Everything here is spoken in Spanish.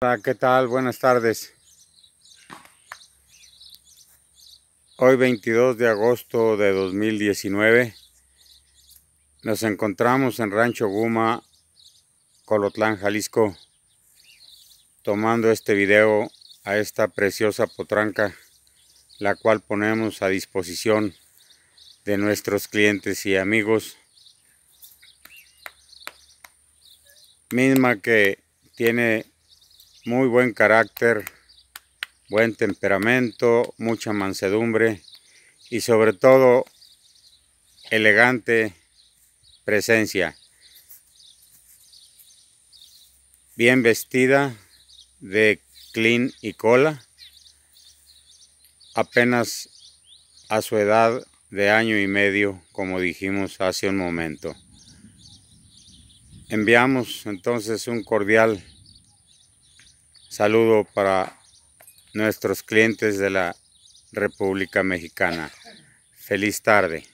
Hola, ¿qué tal? Buenas tardes. Hoy 22 de agosto de 2019 nos encontramos en Rancho Guma, Colotlán, Jalisco, tomando este video a esta preciosa potranca, la cual ponemos a disposición de nuestros clientes y amigos. Misma que tiene muy buen carácter, buen temperamento, mucha mansedumbre y sobre todo elegante presencia. Bien vestida de clean y cola. Apenas a su edad de año y medio, como dijimos hace un momento. Enviamos entonces un cordial Saludo para nuestros clientes de la República Mexicana. Feliz tarde.